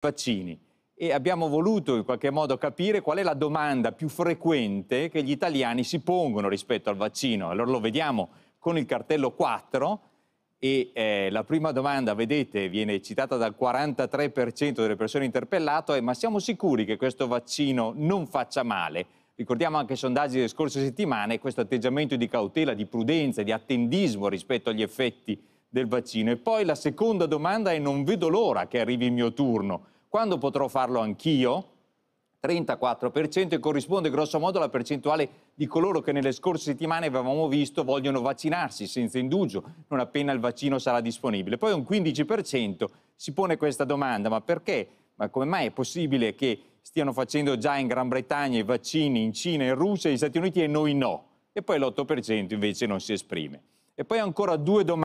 vaccini e abbiamo voluto in qualche modo capire qual è la domanda più frequente che gli italiani si pongono rispetto al vaccino. Allora lo vediamo con il cartello 4 e eh, la prima domanda, vedete, viene citata dal 43% delle persone interpellate, è ma siamo sicuri che questo vaccino non faccia male? Ricordiamo anche i sondaggi delle scorse settimane, questo atteggiamento di cautela, di prudenza, di attendismo rispetto agli effetti del vaccino. E poi la seconda domanda è non vedo l'ora che arrivi il mio turno. Quando potrò farlo anch'io? 34% e corrisponde grossomodo alla percentuale di coloro che nelle scorse settimane avevamo visto vogliono vaccinarsi senza indugio, non appena il vaccino sarà disponibile. Poi un 15% si pone questa domanda, ma perché? Ma come mai è possibile che stiano facendo già in Gran Bretagna i vaccini, in Cina, in Russia, negli Stati Uniti e noi no? E poi l'8% invece non si esprime. E poi ancora due domande.